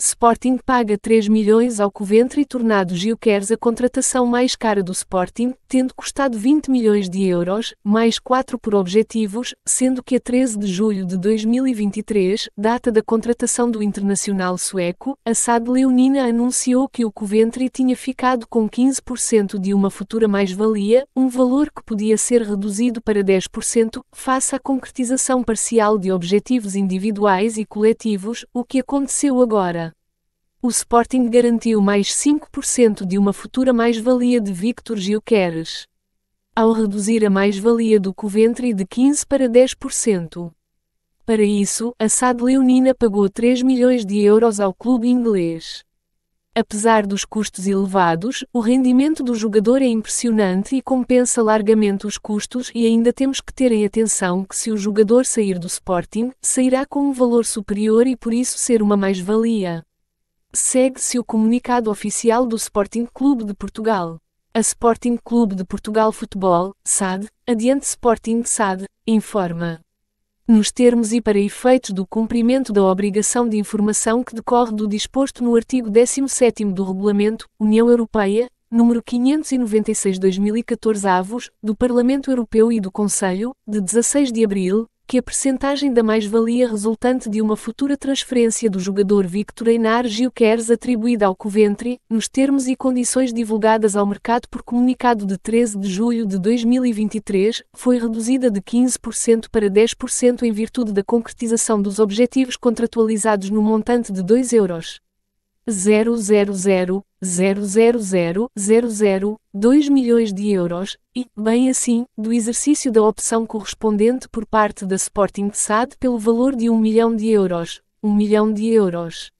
Sporting paga 3 milhões ao Coventry e tornado Gil a contratação mais cara do Sporting, tendo custado 20 milhões de euros, mais 4 por objetivos, sendo que a 13 de julho de 2023, data da contratação do internacional sueco, a SAD Leonina anunciou que o Coventry tinha ficado com 15% de uma futura mais-valia, um valor que podia ser reduzido para 10%, face à concretização parcial de objetivos individuais e coletivos, o que aconteceu agora o Sporting garantiu mais 5% de uma futura mais-valia de Victor Gilqueres. Ao reduzir a mais-valia do Coventry de 15% para 10%. Para isso, a SAD Leonina pagou 3 milhões de euros ao clube inglês. Apesar dos custos elevados, o rendimento do jogador é impressionante e compensa largamente os custos e ainda temos que ter em atenção que se o jogador sair do Sporting, sairá com um valor superior e por isso ser uma mais-valia. Segue-se o comunicado oficial do Sporting Clube de Portugal. A Sporting Clube de Portugal Futebol, SAD, adiante Sporting SAD, informa. Nos termos e para efeitos do cumprimento da obrigação de informação que decorre do disposto no artigo 17 do Regulamento, União Europeia, número 596-2014 avos, do Parlamento Europeu e do Conselho, de 16 de abril, que a percentagem da mais-valia resultante de uma futura transferência do jogador Victor Einar Gilqueres atribuída ao Coventry, nos termos e condições divulgadas ao mercado por comunicado de 13 de julho de 2023, foi reduzida de 15% para 10% em virtude da concretização dos objetivos contratualizados no montante de 2 euros. 000,000,002 milhões de euros, e, bem assim, do exercício da opção correspondente por parte da Sporting SAD pelo valor de 1 milhão de euros, 1 milhão de euros.